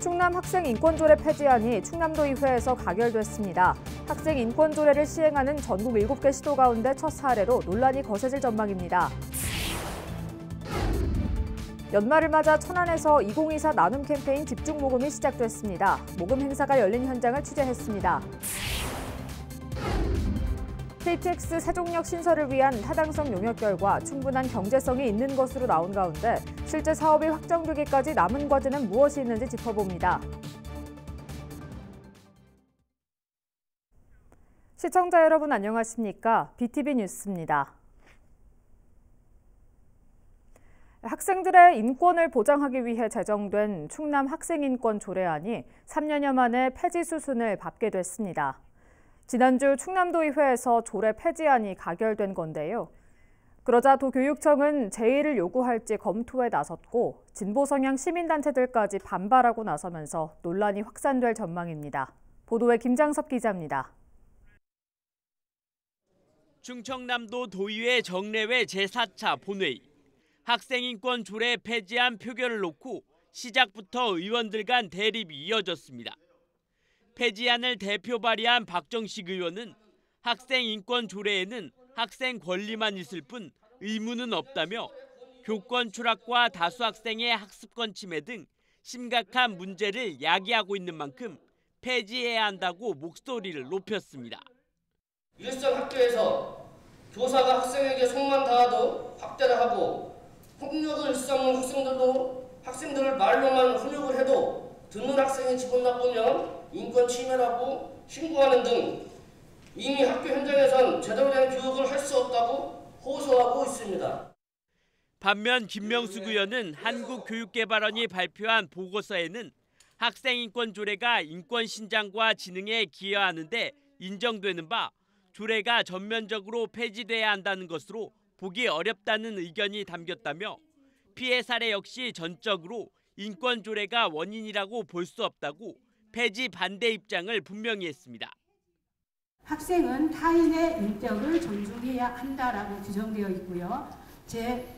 충남 학생 인권조례 폐지안이 충남도의회에서 가결됐습니다. 학생 인권조례를 시행하는 전국 7개 시도 가운데 첫 사례로 논란이 거세질 전망입니다. 연말을 맞아 천안에서 2024 나눔 캠페인 집중 모금이 시작됐습니다. 모금 행사가 열린 현장을 취재했습니다. KTX 세종역 신설을 위한 타당성 용역 결과 충분한 경제성이 있는 것으로 나온 가운데 실제 사업이 확정되기까지 남은 과제는 무엇이 있는지 짚어봅니다. 시청자 여러분 안녕하십니까? BTV 뉴스입니다. 학생들의 인권을 보장하기 위해 제정된 충남 학생인권 조례안이 3년여 만에 폐지 수순을 밟게 됐습니다. 지난주 충남도의회에서 조례 폐지안이 가결된 건데요. 그러자 도교육청은 제의를 요구할지 검토에 나섰고 진보 성향 시민단체들까지 반발하고 나서면서 논란이 확산될 전망입니다. 보도에 김장섭 기자입니다. 충청남도 도의회 정례회 제4차 본회의. 학생인권 조례 폐지안 표결을 놓고 시작부터 의원들 간 대립이 이어졌습니다. 폐지안을 대표 발의한 박정식 의원은 학생 인권 조례에는 학생 권리만 있을 뿐 의무는 없다며 교권 추락과 다수 학생의 학습권 침해 등 심각한 문제를 야기하고 있는 만큼 폐지해야 한다고 목소리를 높였습니다. 일선 학교에서 교사가 학생에게 손만 닿아도 학대를 하고 폭력을 일삼은 학생들도 학생들을 말로만 훈육을 해도 듣는 학생이 기분 나쁘면 인권 침해라고 신고하는 등 이미 학교 현장에선 제대로 된 교육을 할 수 없다고 호소하고 있습니다. 반면 김명수 의원은 한국교육개발원이 발표한 보고서에는 학생인권 조례가 인권 신장과 지능에 기여하는데 인정되는 바 조례가 전면적으로 폐지돼야 한다는 것으로 보기 어렵다는 의견이 담겼다며 피해 사례 역시 전적으로 인권 조례가 원인이라고 볼 수 없다고 폐지 반대 입장을 분명히 했습니다. 학생은 타인의 인격을 존중해야 한다라고 규정되어 있고요. 제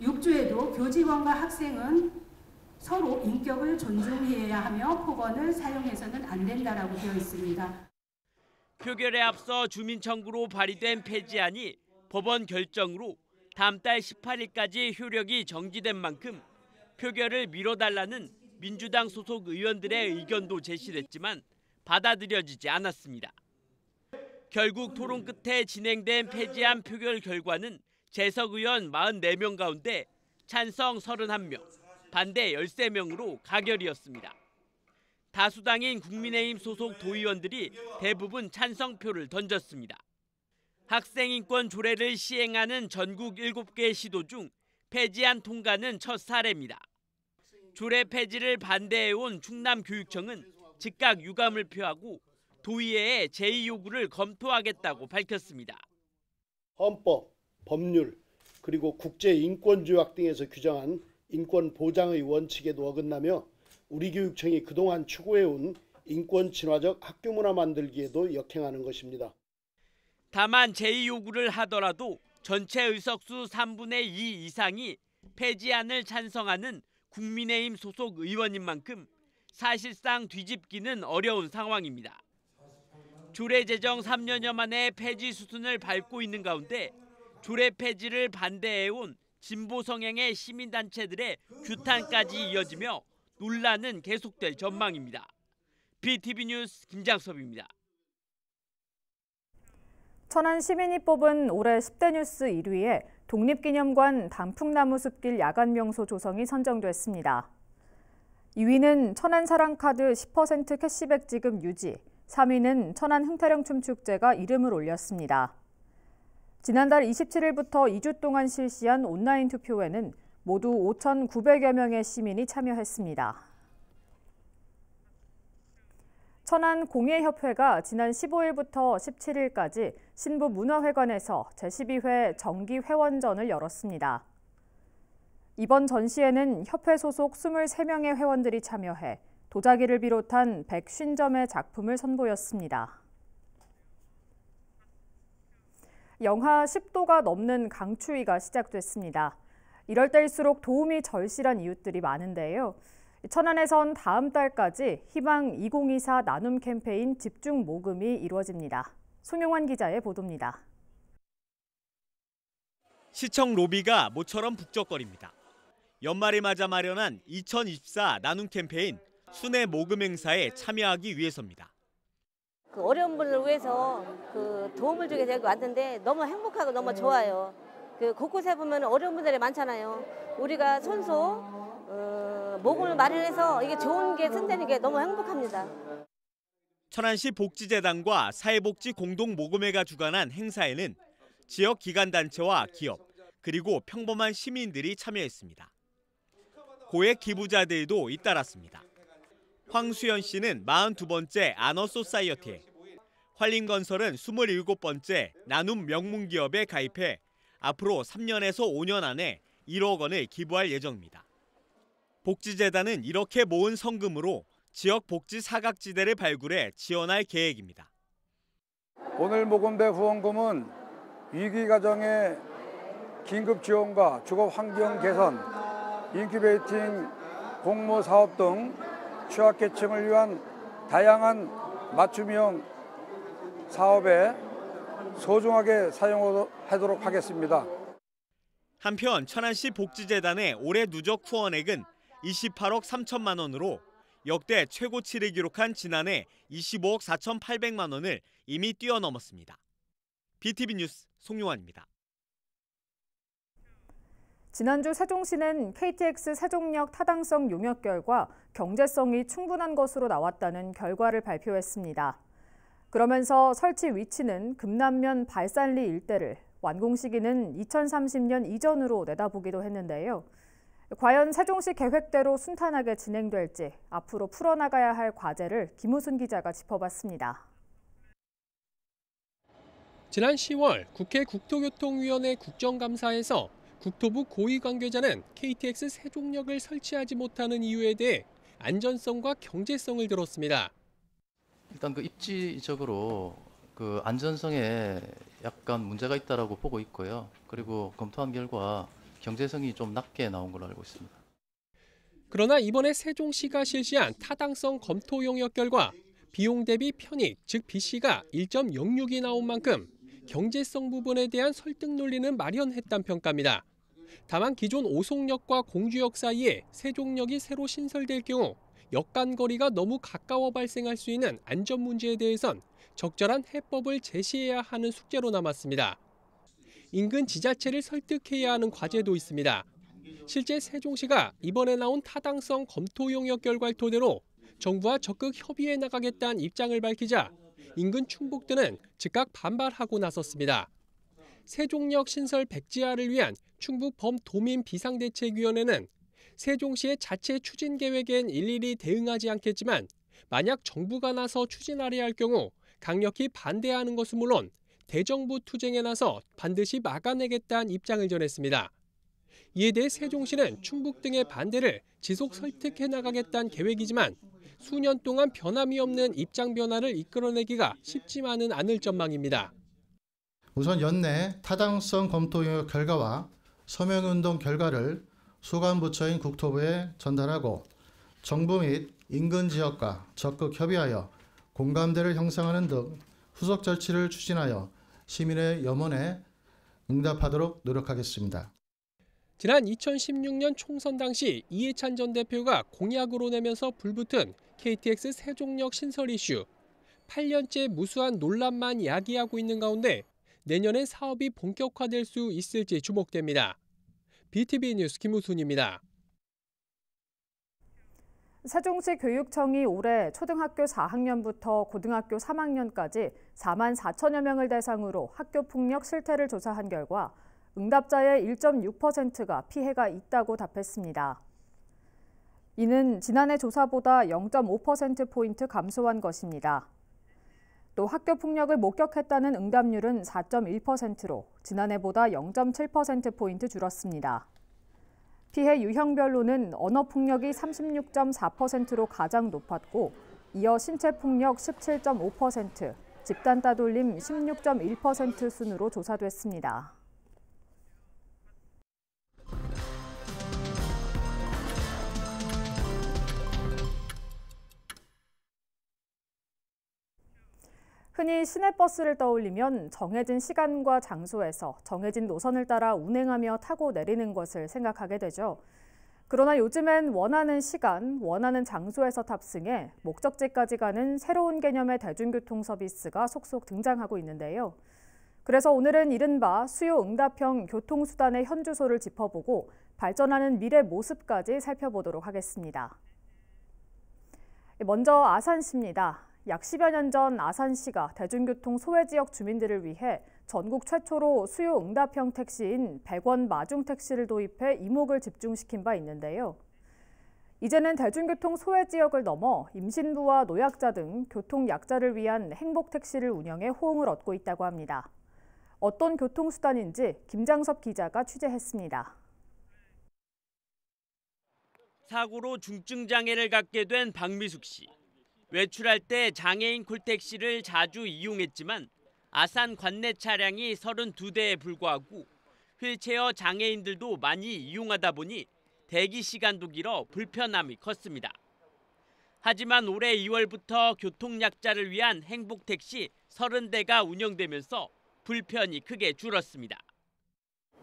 6조에도 교직원과 학생은 서로 인격을 존중해야 하며 폭언을 사용해서는 안 된다라고 되어 있습니다. 표결에 앞서 주민청구로 발의된 폐지안이 법원 결정으로 다음 달 18일까지 효력이 정지된 만큼 표결을 미뤄달라는 민주당 소속 의원들의 의견도 제시됐지만 받아들여지지 않았습니다. 결국 토론 끝에 진행된 폐지안 표결 결과는 재석 의원 44명 가운데 찬성 31명, 반대 13명으로 가결이었습니다. 다수당인 국민의힘 소속 도의원들이 대부분 찬성표를 던졌습니다. 학생인권 조례를 시행하는 전국 7개 시도 중 폐지안 통과는 첫 사례입니다. 조례 폐지를 반대해온 충남교육청은 즉각 유감을 표하고 도의회에 제의 요구를 검토하겠다고 밝혔습니다. 헌법, 법률, 그리고 국제인권조약 등에서 규정한 인권 보장의 원칙에도 어긋나며 우리 교육청이 그동안 추구해온 인권 친화적 학교 문화 만들기에도 역행하는 것입니다. 다만 제의 요구를 하더라도 전체 의석수 3분의 2 이상이 폐지안을 찬성하는 국민의힘 소속 의원인 만큼 사실상 뒤집기는 어려운 상황입니다. 조례 제정 3년여 만에 폐지 수순을 밟고 있는 가운데 조례 폐지를 반대해온 진보 성향의 시민단체들의 규탄까지 이어지며 논란은 계속될 전망입니다. BTV 뉴스 김장섭입니다. 천안 시민이 뽑은 올해 10대 뉴스 1위에 독립기념관 단풍나무 숲길 야간 명소 조성이 선정됐습니다. 2위는 천안사랑카드 10% 캐시백 지급 유지, 3위는 천안흥태령춤축제가 이름을 올렸습니다. 지난달 27일부터 2주 동안 실시한 온라인 투표에는 모두 5,900여 명의 시민이 참여했습니다. 천안 공예협회가 지난 15일부터 17일까지 신부 문화회관에서 제12회 정기 회원전을 열었습니다. 이번 전시회는 협회 소속 23명의 회원들이 참여해 도자기를 비롯한 150점의 작품을 선보였습니다. 영하 10도가 넘는 강추위가 시작됐습니다. 이럴 때일수록 도움이 절실한 이웃들이 많은데요. 천안에선 다음 달까지 희망 2024 나눔 캠페인 집중 모금이 이루어집니다. 송영환 기자의 보도입니다. 시청 로비가 모처럼 북적거립니다. 연말을 맞아 마련한 2024 나눔 캠페인 순회 모금 행사에 참여하기 위해서입니다. 그 어려운 분을 위해서 그 도움을 주게 되고 왔는데 너무 행복하고 너무 네. 좋아요. 그 곳곳에 보면 어려운 분들이 많잖아요. 우리가 손소 목을 마련해서 이게 좋은 게 쓴다는 게 너무 행복합니다. 천안시 복지재단과 사회복지 공동모금회가 주관한 행사에는 지역 기관단체와 기업 그리고 평범한 시민들이 참여했습니다. 고액 기부자들도 잇따랐습니다. 황수연 씨는 42번째 아너소사이어티에 환림건설은 27번째 나눔 명문기업에 가입해 앞으로 3년에서 5년 안에 1억 원을 기부할 예정입니다. 복지재단은 이렇게 모은 성금으로 지역 복지 사각지대를 발굴해 지원할 계획입니다. 오늘 모금된 후원금은 위기 가정의 긴급 지원과 주거 환경 개선, 인큐베이팅 공모 사업 등 취약계층을 위한 다양한 맞춤형 사업에 소중하게 사용하도록 하겠습니다. 한편 천안시 복지재단의 올해 누적 후원액은 28억 3천만 원으로 역대 최고치를 기록한 지난해 25억 4,800만 원을 이미 뛰어넘었습니다. BTV 뉴스 송용환입니다. 지난주 세종시는 KTX 세종역 타당성 용역 결과 경제성이 충분한 것으로 나왔다는 결과를 발표했습니다. 그러면서 설치 위치는 금남면 발산리 일대를 완공 시기는 2030년 이전으로 내다보기도 했는데요. 과연 세종시 계획대로 순탄하게 진행될지 앞으로 풀어나가야 할 과제를 김우순 기자가 짚어봤습니다. 지난 10월 국회 국토교통위원회 국정감사에서 국토부 고위 관계자는 KTX 세종역을 설치하지 못하는 이유에 대해 안전성과 경제성을 들었습니다. 일단 그 입지적으로 그 안전성에 약간 문제가 있다라고 보고 있고요. 그리고 검토한 결과 경제성이 좀 낮게 나온 걸로 알고 있습니다. 그러나 이번에 세종시가 실시한 타당성 검토 용역 결과 비용 대비 편익, 즉 BC가 1.06이 나온 만큼 경제성 부분에 대한 설득 논리는 마련했다는 평가입니다. 다만 기존 오송역과 공주역 사이에 세종역이 새로 신설될 경우 역간 거리가 너무 가까워 발생할 수 있는 안전 문제에 대해선 적절한 해법을 제시해야 하는 숙제로 남았습니다. 인근 지자체를 설득해야 하는 과제도 있습니다. 실제 세종시가 이번에 나온 타당성 검토 용역 결과를 토대로 정부와 적극 협의해 나가겠다는 입장을 밝히자 인근 충북들은 즉각 반발하고 나섰습니다. 세종역 신설 백지화를 위한 충북 범도민 비상대책위원회는 세종시의 자체 추진 계획엔 일일이 대응하지 않겠지만 만약 정부가 나서 추진하려 할 경우 강력히 반대하는 것은 물론 대정부 투쟁에 나서 반드시 막아내겠다는 입장을 전했습니다. 이에 대해 세종시는 충북 등의 반대를 지속 설득해 나가겠다는 계획이지만 수년 동안 변함이 없는 입장 변화를 이끌어내기가 쉽지만은 않을 전망입니다. 우선 연내 타당성 검토 결과와 서명운동 결과를 소관부처인 국토부에 전달하고 정부 및 인근 지역과 적극 협의하여 공감대를 형성하는 등 후속 절차를 추진하여 시민의 염원에 응답하도록 노력하겠습니다. 지난 2016년 총선 당시 이해찬 전 대표가 공약으로 내면서 불붙은 KTX 세종역 신설 이슈. 8년째 무수한 논란만 야기하고 있는 가운데 내년에 사업이 본격화될 수 있을지 주목됩니다. BTV 뉴스 김우순입니다. 세종시 교육청이 올해 초등학교 4학년부터 고등학교 3학년까지 4만 4천여 명을 대상으로 학교 폭력 실태를 조사한 결과 응답자의 1.6%가 피해가 있다고 답했습니다. 이는 지난해 조사보다 0.5%포인트 감소한 것입니다. 또 학교 폭력을 목격했다는 응답률은 4.1%로 지난해보다 0.7%포인트 줄었습니다. 피해 유형별로는 언어폭력이 36.4%로 가장 높았고 이어 신체폭력 17.5%, 집단 따돌림 16.1% 순으로 조사됐습니다. 흔히 시내버스를 떠올리면 정해진 시간과 장소에서 정해진 노선을 따라 운행하며 타고 내리는 것을 생각하게 되죠. 그러나 요즘엔 원하는 시간, 원하는 장소에서 탑승해 목적지까지 가는 새로운 개념의 대중교통 서비스가 속속 등장하고 있는데요. 그래서 오늘은 이른바 수요 응답형 교통수단의 현 주소를 짚어보고 발전하는 미래 모습까지 살펴보도록 하겠습니다. 먼저 아산시입니다. 약 10여 년 전 아산시가 대중교통 소외 지역 주민들을 위해 전국 최초로 수요 응답형 택시인 100원 마중 택시를 도입해 이목을 집중시킨 바 있는데요. 이제는 대중교통 소외 지역을 넘어 임신부와 노약자 등 교통 약자를 위한 행복 택시를 운영해 호응을 얻고 있다고 합니다. 어떤 교통수단인지 김장섭 기자가 취재했습니다. 사고로 중증 장애를 갖게 된 박미숙 씨. 외출할 때 장애인 콜택시를 자주 이용했지만 아산 관내 차량이 32대에 불과하고 휠체어 장애인들도 많이 이용하다 보니 대기 시간도 길어 불편함이 컸습니다. 하지만 올해 2월부터 교통약자를 위한 행복택시 30대가 운영되면서 불편이 크게 줄었습니다.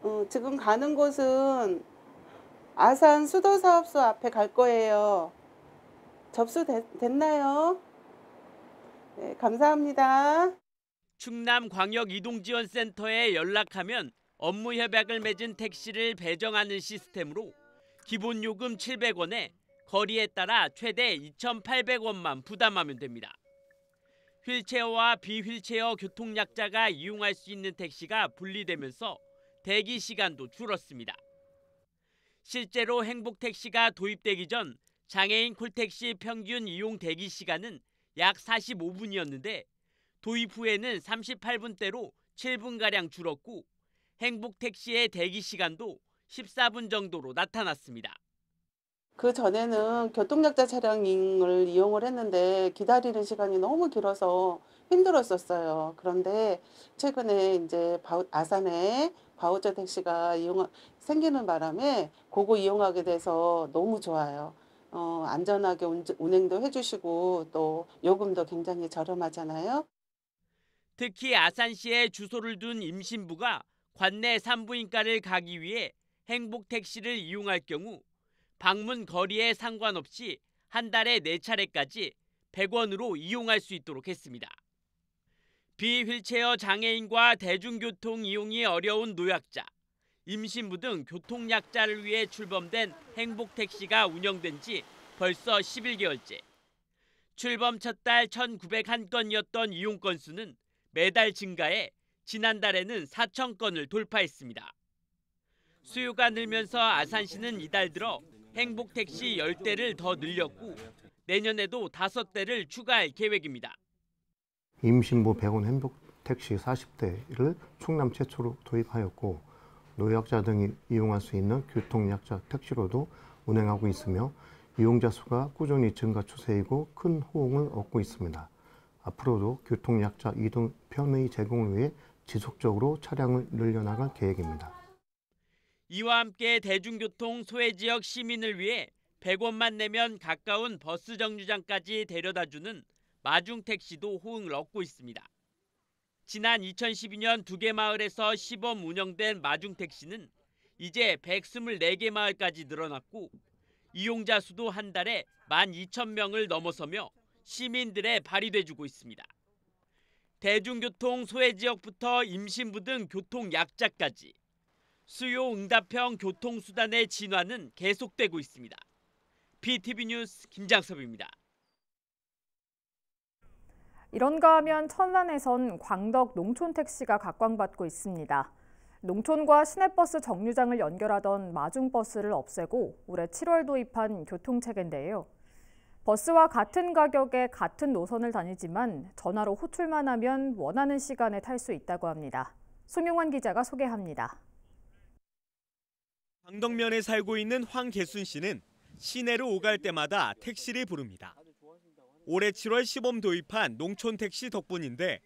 어, 지금 가는 곳은 아산 수도사업소 앞에 갈 거예요. 접수됐나요? 네, 감사합니다. 충남광역이동지원센터에 연락하면 업무 협약을 맺은 택시를 배정하는 시스템으로 기본 요금 700원에 거리에 따라 최대 2,800원만 부담하면 됩니다. 휠체어와 비휠체어 교통약자가 이용할 수 있는 택시가 분리되면서 대기 시간도 줄었습니다. 실제로 행복택시가 도입되기 전 장애인 콜택시 평균 이용 대기 시간은 약 45분이었는데 도입 후에는 38분대로 7분가량 줄었고 행복택시의 대기 시간도 14분 정도로 나타났습니다. 그 전에는 교통약자 차량을 이용을 했는데 기다리는 시간이 너무 길어서 힘들었었어요. 그런데 최근에 이제 아산에 바우처 택시가 이용, 생기는 바람에 그거 이용하게 돼서 너무 좋아요. 어, 안전하게 운행도 해주시고 또 요금도 굉장히 저렴하잖아요. 특히 아산시에 주소를 둔 임신부가 관내 산부인과를 가기 위해 행복 택시를 이용할 경우 방문 거리에 상관없이 한 달에 네 차례까지 100원으로 이용할 수 있도록 했습니다. 비휠체어 장애인과 대중교통 이용이 어려운 노약자, 임신부 등 교통약자를 위해 출범된 행복택시가 운영된 지 벌써 11개월째. 출범 첫 달 1,901건이었던 이용 건수는 매달 증가해 지난달에는 4,000건을 돌파했습니다. 수요가 늘면서 아산시는 이달 들어 행복택시 10대를 더 늘렸고 내년에도 5대를 추가할 계획입니다. 임신부 100원 행복택시 40대를 충남 최초로 도입하였고 노약자 등이 이용할 수 있는 교통약자 택시로도 운행하고 있으며 이용자 수가 꾸준히 증가 추세이고 큰 호응을 얻고 있습니다. 앞으로도 교통약자 이동 편의 제공을 위해 지속적으로 차량을 늘려나갈 계획입니다. 이와 함께 대중교통 소외 지역 시민을 위해 100원만 내면 가까운 버스 정류장까지 데려다주는 마중 택시도 호응을 얻고 있습니다. 지난 2012년 두 개 마을에서 시범 운영된 마중 택시는 이제 124개 마을까지 늘어났고 이용자 수도 한 달에 12,000명을 넘어서며 시민들의 발이 돼주고 있습니다. 대중교통 소외 지역부터 임신부 등 교통 약자까지 수요 응답형 교통수단의 진화는 계속되고 있습니다. p t v 뉴스 김장섭입니다. 이런가 하면 천안에선 광덕 농촌 택시가 각광받고 있습니다. 농촌과 시내버스 정류장을 연결하던 마중버스를 없애고 올해 7월 도입한 교통체계인데요. 버스와 같은 가격에 같은 노선을 다니지만 전화로 호출만 하면 원하는 시간에 탈 수 있다고 합니다. 송용환 기자가 소개합니다. 광덕면에 살고 있는 황계순 씨는 시내로 오갈 때마다 택시를 부릅니다. 올해 7월 시범 도입한 농촌 택시 덕분인데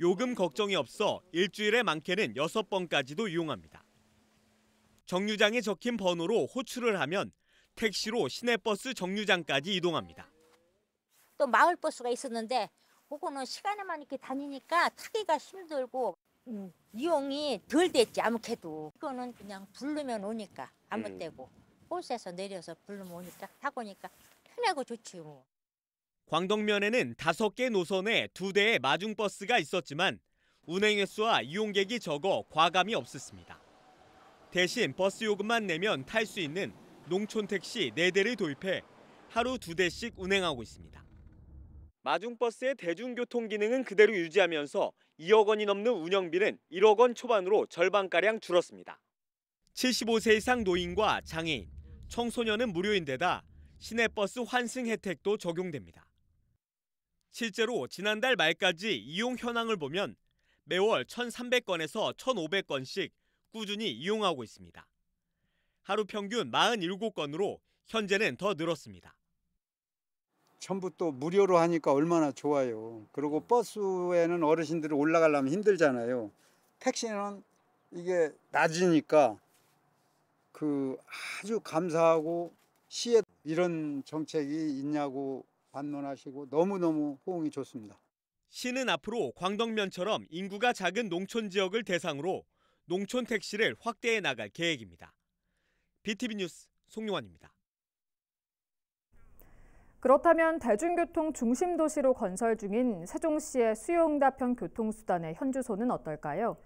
요금 걱정이 없어 일주일에 많게는 6번까지도 이용합니다. 정류장에 적힌 번호로 호출을 하면 택시로 시내버스 정류장까지 이동합니다. 또 마을버스가 있었는데 그거는 시간에만 이렇게 다니니까 타기가 힘들고 음, 이용이 덜 됐지 아무래도. 이거는 그냥 부르면 오니까 아무 음. 때고 버스에서 내려서 부르면 오니까 타고니까 편하고 좋지 뭐. 광덕면에는 5개 노선에 2대의 마중버스가 있었지만 운행 횟수와 이용객이 적어 과감히 없었습니다. 대신 버스 요금만 내면 탈 수 있는 농촌 택시 4대를 도입해 하루 2대씩 운행하고 있습니다. 마중버스의 대중교통 기능은 그대로 유지하면서 2억 원이 넘는 운영비는 1억 원 초반으로 절반가량 줄었습니다. 75세 이상 노인과 장애인, 청소년은 무료인데다 시내버스 환승 혜택도 적용됩니다. 실제로 지난달 말까지 이용 현황을 보면 매월 1,300건에서 1,500건씩 꾸준히 이용하고 있습니다. 하루 평균 47건으로 현재는 더 늘었습니다. 전부 또 무료로 하니까 얼마나 좋아요. 그리고 버스에는 어르신들이 올라가려면 힘들잖아요. 택시는 이게 낮으니까 그 아주 감사하고 시에 이런 정책이 있냐고 반론하시고 너무너무 호응이 좋습니다. 시는 앞으로 광덕면처럼 인구가 작은 농촌 지역을 대상으로 농촌 택시를 확대해 나갈 계획입니다. BTV 뉴스 송용환입니다. 그렇다면 대중교통 중심 도시로 건설 중인 세종시의 수요응답형 교통수단의 현주소는 어떨까요?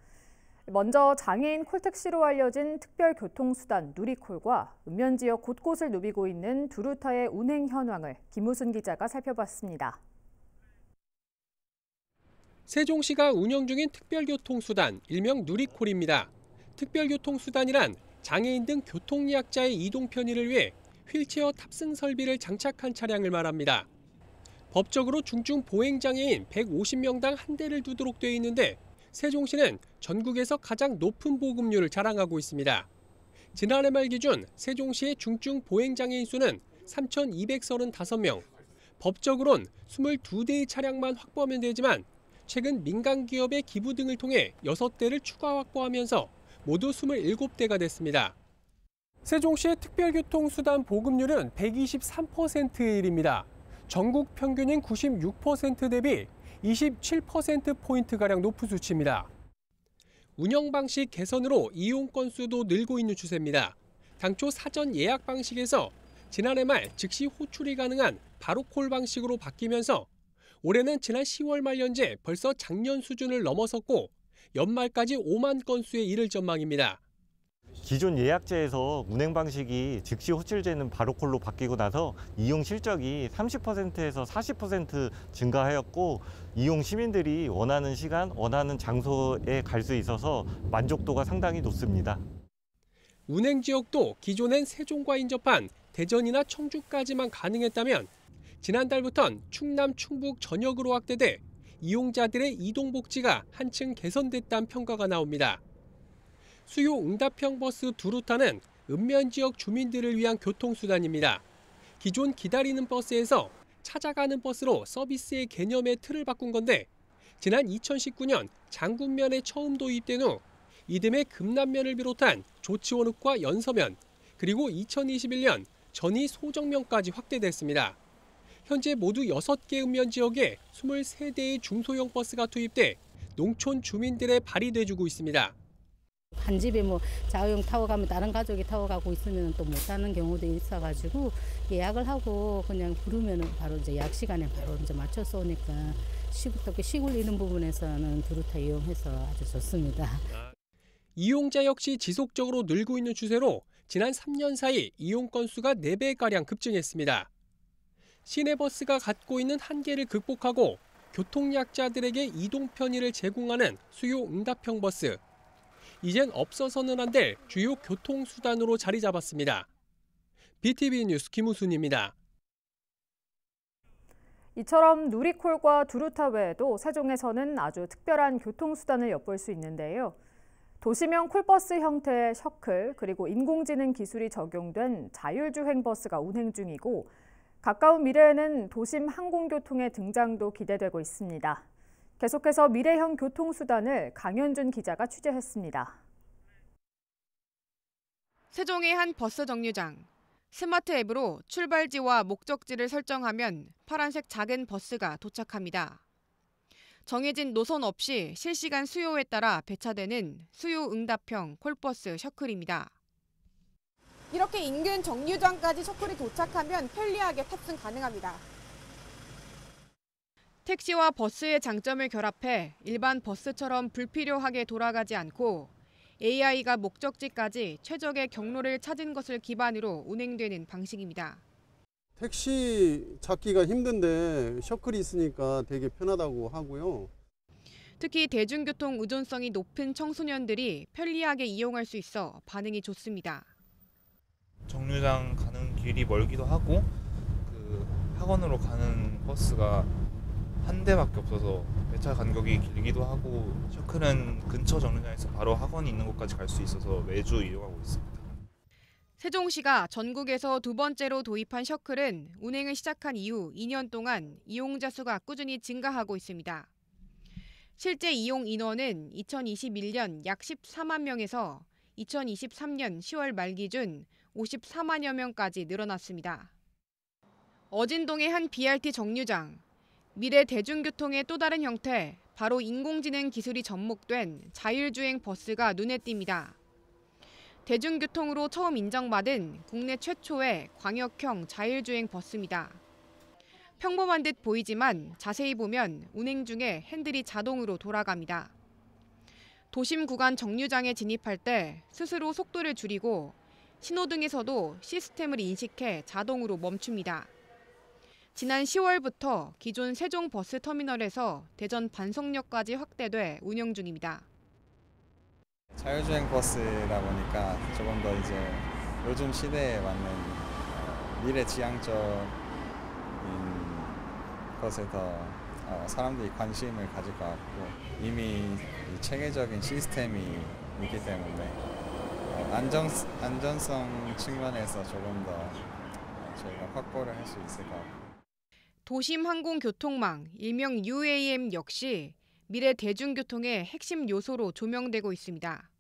먼저 장애인 콜택시로 알려진 특별교통수단 누리콜과 읍면 지역 곳곳을 누비고 있는 두루타의 운행 현황을 김우순 기자가 살펴봤습니다. 세종시가 운영 중인 특별교통수단, 일명 누리콜입니다. 특별교통수단이란 장애인 등 교통약자의 이동 편의를 위해 휠체어 탑승 설비를 장착한 차량을 말합니다. 법적으로 중증 보행장애인 150명당 한 대를 두도록 돼 있는데 세종시는 전국에서 가장 높은 보급률을 자랑하고 있습니다. 지난해 말 기준 세종시의 중증 보행장애인 수는 3,235명. 법적으론 22대의 차량만 확보하면 되지만 최근 민간 기업의 기부 등을 통해 6대를 추가 확보하면서 모두 27대가 됐습니다. 세종시의 특별교통수단 보급률은 123%의 일입니다. 전국 평균인 96% 대비 27%포인트가량 높은 수치입니다. 운영 방식 개선으로 이용 건수도 늘고 있는 추세입니다. 당초 사전 예약 방식에서 지난해 말 즉시 호출이 가능한 바로콜 방식으로 바뀌면서 올해는 지난 10월 말 현재 벌써 작년 수준을 넘어섰고 연말까지 5만 건수에 이를 전망입니다. 기존 예약제에서 운행 방식이 즉시 호출제는 바로콜로 바뀌고 나서 이용 실적이 30%에서 40% 증가하였고 이용 시민들이 원하는 시간, 원하는 장소에 갈 수 있어서 만족도가 상당히 높습니다. 운행 지역도 기존엔 세종과 인접한 대전이나 청주까지만 가능했다면 지난달부턴 충남, 충북 전역으로 확대돼 이용자들의 이동 복지가 한층 개선됐다는 평가가 나옵니다. 수요 응답형 버스 두루타는 읍면 지역 주민들을 위한 교통수단입니다. 기존 기다리는 버스에서 찾아가는 버스로 서비스의 개념의 틀을 바꾼 건데 지난 2019년 장군면에 처음 도입된 후 이듬해 금남면을 비롯한 조치원읍과 연서면 그리고 2021년 전이 소정면까지 확대됐습니다. 현재 모두 6개 읍면 지역에 23대의 중소형 버스가 투입돼 농촌 주민들의 발이 돼주고 있습니다. 한 집에 뭐 자우용 타고 가면 다른 가족이 타고 가고 있으면 또못 타는 경우도 있어가지고 예약을 하고 그냥 부르면은 바로 이제 약 시간에 바로 이제 맞춰서 오니까 시부터히 시골 이런 부분에서는 두루타 이용해서 아주 좋습니다. 이용자 역시 지속적으로 늘고 있는 추세로 지난 3년 사이 이용 건수가 4배가량 급증했습니다. 시내버스가 갖고 있는 한계를 극복하고 교통약자들에게 이동 편의를 제공하는 수요 응답형 버스 이젠 없어서는 안 될 주요 교통수단으로 자리 잡았습니다. BTV 뉴스 김우순입니다. 이처럼 누리콜과 두루타 외에도 세종에서는 아주 특별한 교통수단을 엿볼 수 있는데요. 도시명 콜버스 형태의 셔클 그리고 인공지능 기술이 적용된 자율주행 버스가 운행 중이고 가까운 미래에는 도심 항공교통의 등장도 기대되고 있습니다. 계속해서 미래형 교통수단을 강현준 기자가 취재했습니다. 세종의 한 버스 정류장. 스마트 앱으로 출발지와 목적지를 설정하면 파란색 작은 버스가 도착합니다. 정해진 노선 없이 실시간 수요에 따라 배차되는 수요 응답형 콜버스 셔클입니다. 이렇게 인근 정류장까지 셔클이 도착하면 편리하게 탑승 가능합니다. 택시와 버스의 장점을 결합해 일반 버스처럼 불필요하게 돌아가지 않고 AI가 목적지까지 최적의 경로를 찾은 것을 기반으로 운행되는 방식입니다. 택시 찾기가 힘든데 셔클이 있으니까 되게 편하다고 하고요. 특히 대중교통 의존성이 높은 청소년들이 편리하게 이용할 수 있어 반응이 좋습니다. 정류장 가는 길이 멀기도 하고 그 학원으로 가는 버스가 한 대밖에 없어서 배차 간격이 길기도 하고 셔크는 근처 정류장에서 바로 학원이 있는 곳까지 갈 수 있어서 매주 이용하고 있습니다. 세종시가 전국에서 두 번째로 도입한 셔클은 운행을 시작한 이후 2년 동안 이용자 수가 꾸준히 증가하고 있습니다. 실제 이용 인원은 2021년 약 14만 명에서 2023년 10월 말 기준 54만여 명까지 늘어났습니다. 어진동의 한 BRT 정류장 미래 대중교통의 또 다른 형태, 바로 인공지능 기술이 접목된 자율주행 버스가 눈에 띕니다. 대중교통으로 처음 인정받은 국내 최초의 광역형 자율주행 버스입니다. 평범한 듯 보이지만 자세히 보면 운행 중에 핸들이 자동으로 돌아갑니다. 도심 구간 정류장에 진입할 때 스스로 속도를 줄이고 신호등에서도 시스템을 인식해 자동으로 멈춥니다. 지난 10월부터 기존 세종 버스 터미널에서 대전 반송역까지 확대돼 운영 중입니다. 자율주행 버스다 보니까 조금 더 이제 요즘 시대에 맞는 어, 미래 지향적인 것에 더 어, 사람들이 관심을 가질 것 같고 이미 체계적인 시스템이 있기 때문에 어, 안전 안전성 측면에서 조금 더 저희가 확보를 할 수 있을 것 같고. 도심 항공 교통망, 일명 UAM 역시 미래 대중교통의 핵심 요소로 조명되고 있습니다.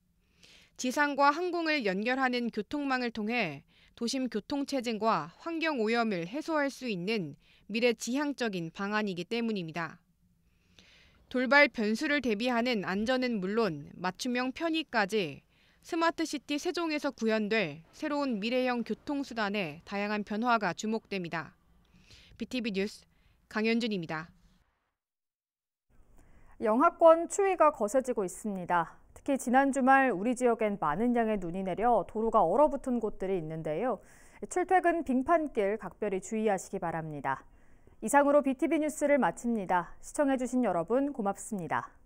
지상과 항공을 연결하는 교통망을 통해 도심 교통체증과 환경 오염을 해소할 수 있는 미래 지향적인 방안이기 때문입니다. 돌발 변수를 대비하는 안전은 물론 맞춤형 편의까지 스마트시티 세종에서 구현될 새로운 미래형 교통수단의 다양한 변화가 주목됩니다. BTV 뉴스 강현준입니다. 영하권 추위가 거세지고 있습니다. 특히 지난 주말 우리 지역엔 많은 양의 눈이 내려 도로가 얼어붙은 곳들이 있는데요. 출퇴근 빙판길 각별히 주의하시기 바랍니다. 이상으로 BTV 뉴스를 마칩니다. 시청해주신 여러분 고맙습니다.